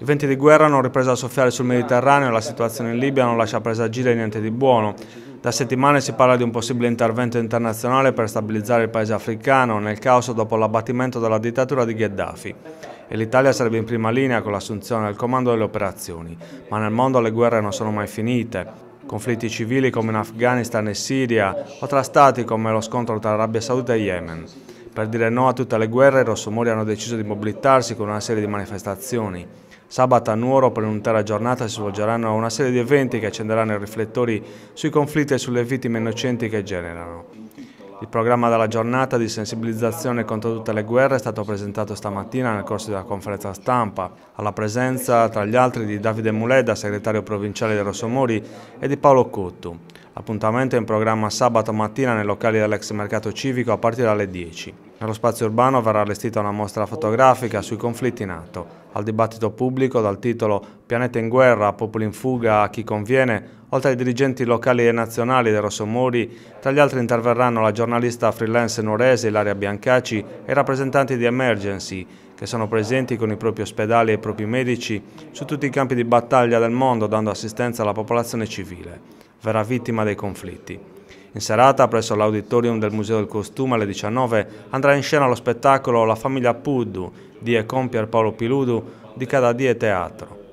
I venti di guerra hanno ripreso a soffiare sul Mediterraneo e la situazione in Libia non lascia presagire niente di buono. Da settimane si parla di un possibile intervento internazionale per stabilizzare il paese africano nel caos dopo l'abbattimento della dittatura di Gheddafi e l'Italia sarebbe in prima linea con l'assunzione del comando delle operazioni. Ma nel mondo le guerre non sono mai finite. Conflitti civili come in Afghanistan e Siria o tra stati come lo scontro tra Arabia Saudita e Yemen. Per dire no a tutte le guerre, i rossomori hanno deciso di mobilitarsi con una serie di manifestazioni. Sabato a Nuoro per un'intera giornata si svolgeranno una serie di eventi che accenderanno i riflettori sui conflitti e sulle vittime innocenti che generano. Il programma della giornata di sensibilizzazione contro tutte le guerre è stato presentato stamattina nel corso della conferenza stampa, alla presenza tra gli altri di Davide Muleda, segretario provinciale dei Rossomori, e di Paolo Cottu. Appuntamento è in programma sabato mattina nei locali dell'ex mercato civico a partire dalle 10. Nello spazio urbano verrà allestita una mostra fotografica sui conflitti in atto. Al dibattito pubblico dal titolo Pianeta in guerra, popoli in fuga, a chi conviene, oltre ai dirigenti locali e nazionali del Rossomori, tra gli altri interverranno la giornalista freelance norese Ilaria Biancaci e i rappresentanti di Emergency, che sono presenti con i propri ospedali e i propri medici su tutti i campi di battaglia del mondo dando assistenza alla popolazione civile, vera vittima dei conflitti. In serata, presso l'auditorium del Museo del Costume alle 19, andrà in scena lo spettacolo La famiglia Puddu di e compier Paolo Piludu di Cada Die Teatro.